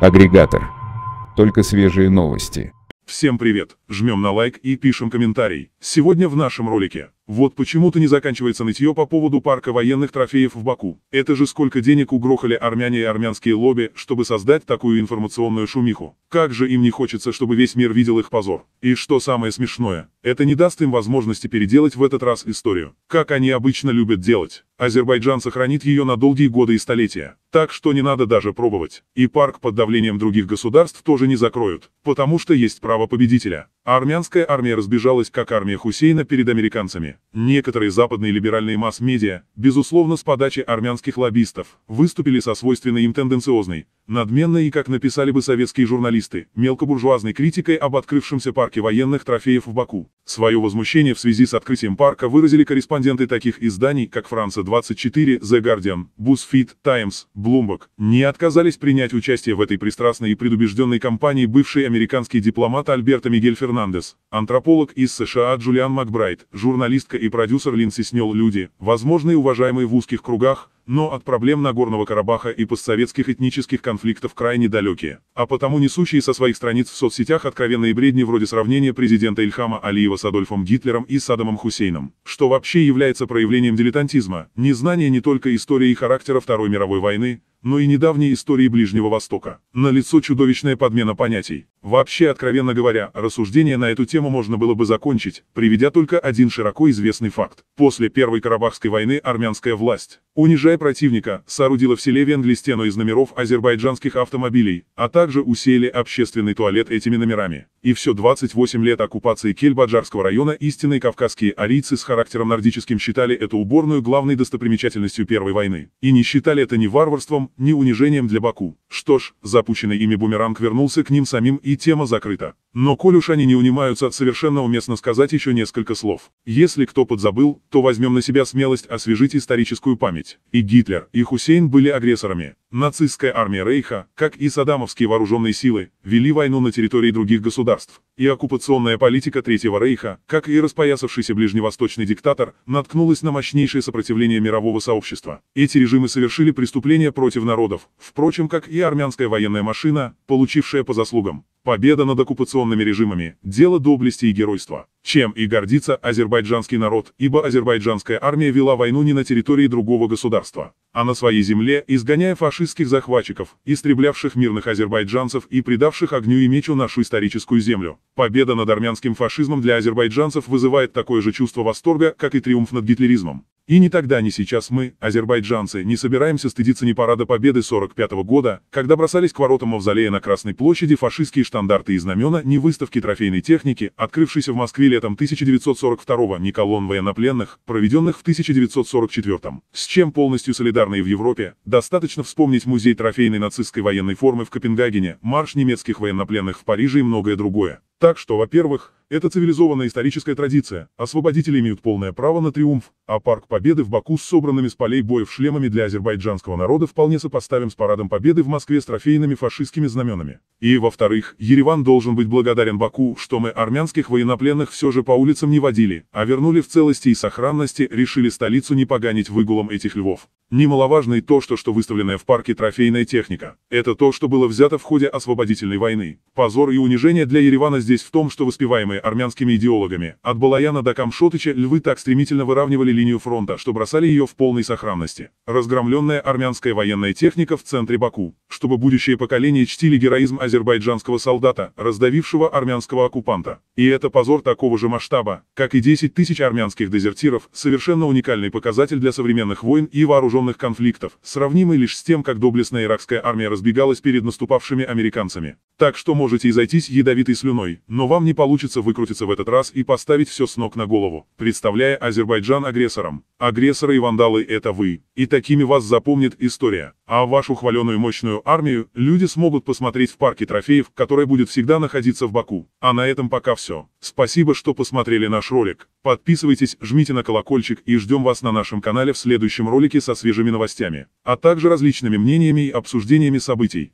Агрегатор. Только свежие новости. Всем привет, жмем на лайк и пишем комментарий. Сегодня в нашем ролике. Вот почему-то не заканчивается нытье по поводу парка военных трофеев в Баку. Это же сколько денег угрохали армяне и армянские лобби, чтобы создать такую информационную шумиху. Как же им не хочется, чтобы весь мир видел их позор. И что самое смешное, это не даст им возможности переделать в этот раз историю, как они обычно любят делать. Азербайджан сохранит ее на долгие годы и столетия, так что не надо даже пробовать. И парк под давлением других государств тоже не закроют, потому что есть право победителя. А армянская армия разбежалась как армия Хусейна перед американцами. Некоторые западные либеральные масс-медиа, безусловно с подачи армянских лоббистов, выступили со свойственной им тенденциозной, надменной и, как написали бы советские журналисты, мелкобуржуазной критикой об открывшемся парке военных трофеев в Баку. Свое возмущение в связи с открытием парка выразили корреспонденты таких изданий, как «Франция-24», «The Guardian», «BuzzFeed», «Times», «Bloomberg». Не отказались принять участие в этой пристрастной и предубежденной кампании бывший американский дипломат Альберто Мигель Фернандес, антрополог из США Джулиан Макбрайт, журналистка и продюсер Линдси Снелл Люди, возможные уважаемые в узких кругах, но от проблем Нагорного Карабаха и постсоветских этнических конфликтов крайне далекие, а потому несущие со своих страниц в соцсетях откровенные бредни вроде сравнения президента Ильхама Алиева с Адольфом Гитлером и Садамом Хусейном, что вообще является проявлением дилетантизма, незнания не только истории и характера Второй мировой войны, но и недавней истории Ближнего Востока. Налицо чудовищная подмена понятий. Вообще, откровенно говоря, рассуждение на эту тему можно было бы закончить, приведя только один широко известный факт. После Первой Карабахской войны армянская власть, унижая противника, соорудила в селе Венгли стену из номеров азербайджанских автомобилей, а также усеяли общественный туалет этими номерами. И все 28 лет оккупации Кельбаджарского района истинные кавказские арийцы с характером нордическим считали эту уборную главной достопримечательностью Первой войны. И не считали это ни варварством, ни унижением для Баку. Что ж, запущенный ими бумеранг вернулся к ним самим и тема закрыта. Но коль уж они не унимаются, совершенно уместно сказать еще несколько слов. Если кто подзабыл, то возьмем на себя смелость освежить историческую память. И Гитлер, и Хусейн были агрессорами. Нацистская армия Рейха, как и саддамовские вооруженные силы, вели войну на территории других государств, и оккупационная политика Третьего Рейха, как и распоясавшийся ближневосточный диктатор, наткнулась на мощнейшее сопротивление мирового сообщества. Эти режимы совершили преступления против народов, впрочем, как и армянская военная машина, получившая по заслугам. Победа над оккупационными режимами – дело доблести и геройства. Чем и гордится азербайджанский народ, ибо азербайджанская армия вела войну не на территории другого государства, а на своей земле, изгоняя фашистских захватчиков, истреблявших мирных азербайджанцев и предавших огню и мечу нашу историческую землю. Победа над армянским фашизмом для азербайджанцев вызывает такое же чувство восторга, как и триумф над гитлеризмом. И ни тогда, ни сейчас мы, азербайджанцы, не собираемся стыдиться ни Парада Победы 45 -го года, когда бросались к воротам Мавзолея на Красной площади фашистские штандарты и знамена, ни выставки трофейной техники, открывшейся в Москве летом 1942-го, ни колонн военнопленных, проведенных в 1944-м. С чем полностью солидарны и в Европе, достаточно вспомнить музей трофейной нацистской военной формы в Копенгагене, марш немецких военнопленных в Париже и многое другое. Так что, во-первых, это цивилизованная историческая традиция, освободители имеют полное право на триумф, а Парк Победы в Баку с собранными с полей боев шлемами для азербайджанского народа вполне сопоставим с Парадом Победы в Москве с трофейными фашистскими знаменами. И, во-вторых, Ереван должен быть благодарен Баку, что мы армянских военнопленных все же по улицам не водили, а вернули в целости и сохранности, решили столицу не поганить выгулом этих львов. Немаловажно и то, что, что выставленная в парке трофейная техника. Это то, что было взято в ходе освободительной войны. Позор и унижение для Еревана здесь в том, что воспеваемые армянскими идеологами, от Балаяна до Камшотыча львы так стремительно выравнивали линию фронта, что бросали ее в полной сохранности. Разгромленная армянская военная техника в центре Баку. Чтобы будущее поколение чтили героизм азербайджанского солдата, раздавившего армянского оккупанта. И это позор такого же масштаба, как и 10 тысяч армянских дезертиров, совершенно уникальный показатель для современных войн и вооруженных вооруженных конфликтов, сравнимый лишь с тем, как доблестная иракская армия разбегалась перед наступавшими американцами. Так что можете изойтись ядовитой слюной, но вам не получится выкрутиться в этот раз и поставить все с ног на голову, представляя Азербайджан агрессором. Агрессоры и вандалы — это вы, и такими вас запомнит история. А вашу хваленую мощную армию люди смогут посмотреть в парке трофеев, которая будет всегда находиться в Баку. А на этом пока все. Спасибо, что посмотрели наш ролик. Подписывайтесь, жмите на колокольчик и ждем вас на нашем канале в следующем ролике со свежими новостями, а также различными мнениями и обсуждениями событий.